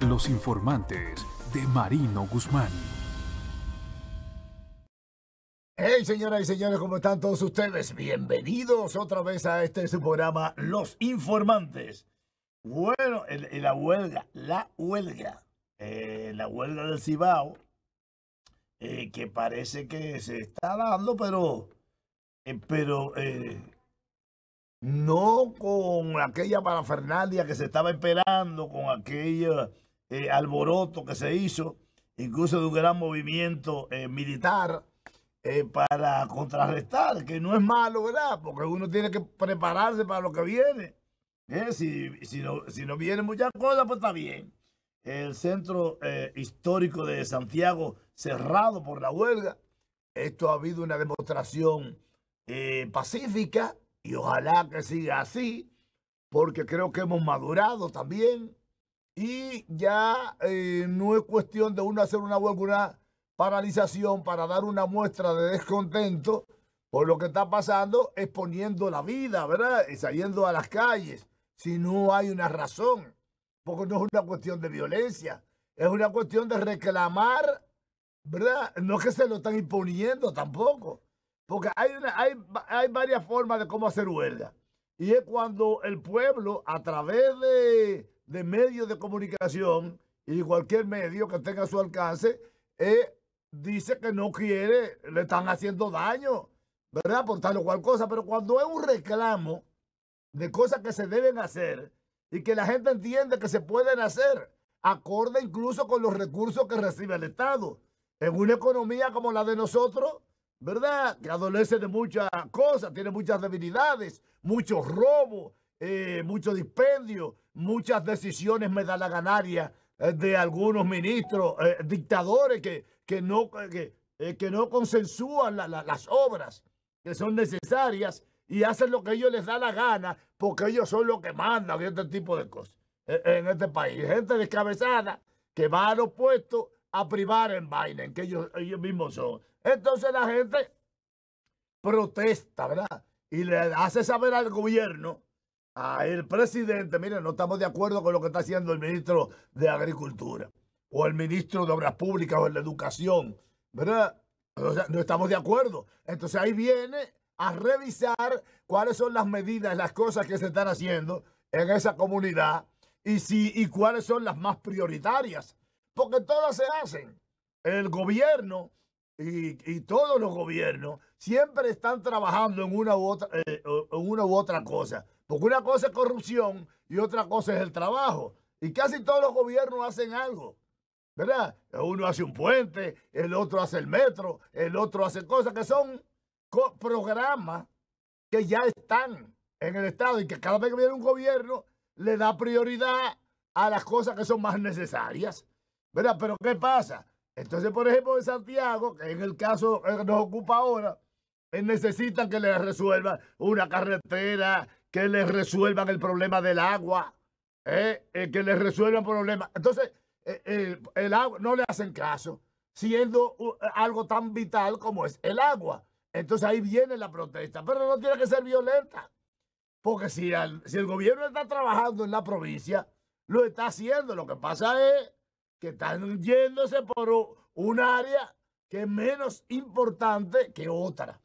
Los informantes de Marino Guzmán. Hey señoras y señores, ¿cómo están todos ustedes? Bienvenidos otra vez a este su programa Los Informantes. Bueno, la huelga, la huelga, eh, la huelga del Cibao, eh, que parece que se está dando, pero, eh, pero eh, no con aquella parafernalia que se estaba esperando, con aquella eh, alboroto que se hizo, incluso de un gran movimiento eh, militar eh, para contrarrestar, que no es malo, ¿verdad? Porque uno tiene que prepararse para lo que viene. Si, si, no, si no vienen muchas cosas, pues está bien. El centro histórico de Santiago cerrado por la huelga. Esto ha habido una demostración pacífica y ojalá que siga así, porque creo que hemos madurado también y ya eh, no es cuestión de uno hacer una huelga, una paralización para dar una muestra de descontento por lo que está pasando, exponiendo la vida, ¿verdad? Y saliendo a las calles, si no hay una razón, porque no es una cuestión de violencia, es una cuestión de reclamar, ¿verdad? No es que se lo están imponiendo tampoco, porque hay, hay varias formas de cómo hacer huelga. Y es cuando el pueblo, a través de de medios de comunicación y cualquier medio que tenga a su alcance, eh, dice que no quiere, le están haciendo daño, ¿verdad? Por tal o cual cosa, pero cuando es un reclamo de cosas que se deben hacer y que la gente entiende que se pueden hacer, acorde incluso con los recursos que recibe el Estado. En una economía como la de nosotros, ¿verdad? Que adolece de muchas cosas, tiene muchas debilidades, muchos robos, eh, mucho dispendio, muchas decisiones me da la ganaria eh, de algunos ministros, eh, dictadores que, no, que, no consensúan las obras que son necesarias y hacen lo que ellos les da la gana porque ellos son los que mandan este tipo de cosas en, este país. Gente descabezada que va al opuesto a privar en Biden, que ellos, ellos mismos son. Entonces la gente protesta, ¿verdad? Y le hace saber al gobierno Ah, el presidente, mire, no estamos de acuerdo con lo que está haciendo el ministro de Agricultura o el ministro de Obras Públicas o el de Educación, ¿verdad? no estamos de acuerdo. Entonces ahí viene a revisar cuáles son las medidas, las cosas que se están haciendo en esa comunidad y, si, y cuáles son las más prioritarias. Porque todas se hacen. El gobierno y, todos los gobiernos siempre están trabajando en una, u otra, eh, en una u otra cosa. Porque una cosa es corrupción y otra cosa es el trabajo. Y casi todos los gobiernos hacen algo. ¿Verdad? Uno hace un puente, el otro hace el metro, el otro hace cosas que son programas que ya están en el Estado y que cada vez que viene un gobierno le da prioridad a las cosas que son más necesarias. ¿Verdad? Pero ¿qué pasa? Entonces, por ejemplo, en Santiago, que en el caso que nos ocupa ahora, eh, necesitan que les resuelvan una carretera, que les resuelvan el problema del agua, eh, eh, que les resuelvan problemas. Entonces, el agua no le hacen caso, siendo algo tan vital como es el agua. Entonces ahí viene la protesta, pero no tiene que ser violenta, porque si, si el gobierno está trabajando en la provincia, lo está haciendo. Lo que pasa es que están yéndose por un área que es menos importante que otra.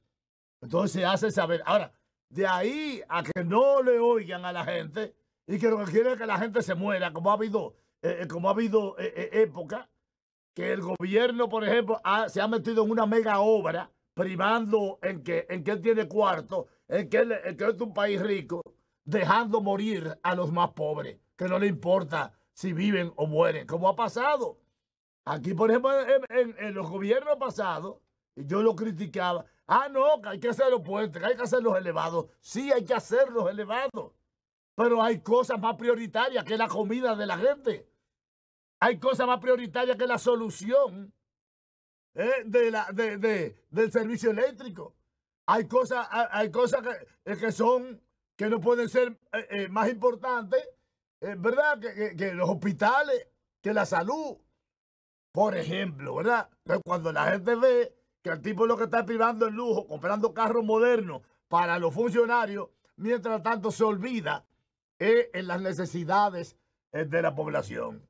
Entonces se hace saber. Ahora, de ahí a que no le oigan a la gente y que lo que quieren es que la gente se muera, como ha habido, eh, eh ha habido eh, eh, época, que el gobierno, por ejemplo, se ha metido en una mega obra, privando en que, en que él tiene cuarto, en que, que es un país rico, dejando morir a los más pobres, que no le importa si viven o mueren, como ha pasado. Aquí, por ejemplo, en, en, los gobiernos pasados, yo lo criticaba. Ah, no, que hay que hacer los puentes, que hay que hacer los elevados. Sí, hay que hacer los elevados. Pero hay cosas más prioritarias que la comida de la gente. Hay cosas más prioritarias que la solución ¿eh? de la, de, del servicio eléctrico. Hay cosas, hay, cosas que, eh, que, son, que no pueden ser eh, más importantes verdad que, los hospitales, que la salud, por ejemplo, ¿verdad? cuando la gente ve que el tipo lo que está privando el lujo, comprando carros modernos para los funcionarios, mientras tanto se olvida eh, en las necesidades eh, de la población.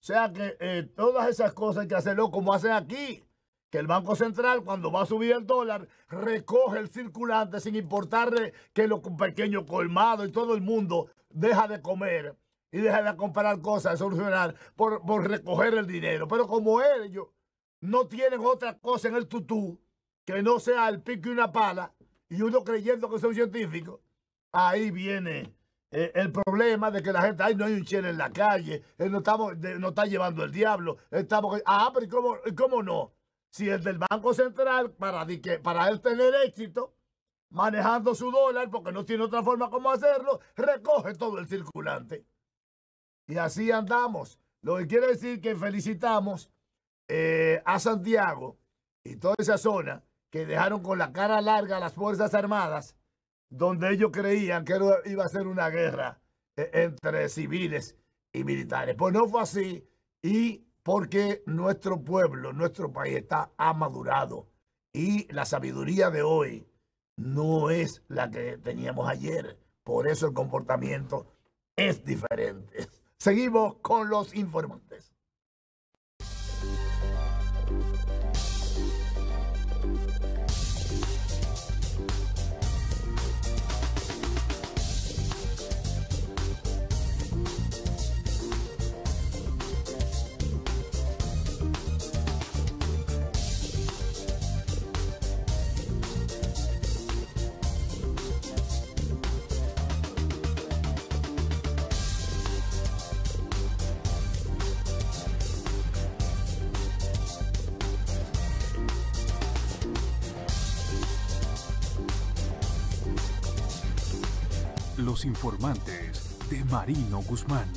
O sea que eh, todas esas cosas hay que hacerlo como hacen aquí, que el Banco Central cuando va a subir el dólar recoge el circulante sin importarle que los pequeños colmados y todo el mundo deja de comer y deja de comprar cosas, de solucionar por, recoger el dinero. Pero como ellos no tienen otra cosa en el tutú que no sea el pico y una pala, y uno creyendo que son científico, ahí viene eh, el problema de que la gente, ay, no hay un chile en la calle, él eh, no, estamos, no está llevando el diablo, estamos, ah, pero ¿y cómo, no? Si el del Banco Central, para, para él tener éxito, manejando su dólar, porque no tiene otra forma como hacerlo, recoge todo el circulante. Y así andamos. Lo que quiere decir que felicitamos eh, a Santiago y toda esa zona que dejaron con la cara larga a las Fuerzas Armadas, donde ellos creían que iba a ser una guerra eh, entre civiles y militares. Pues no fue así y porque nuestro pueblo, nuestro país está amadurado y la sabiduría de hoy no es la que teníamos ayer. Por eso el comportamiento es diferente. Seguimos con los informantes. informantes de Marino Guzmán.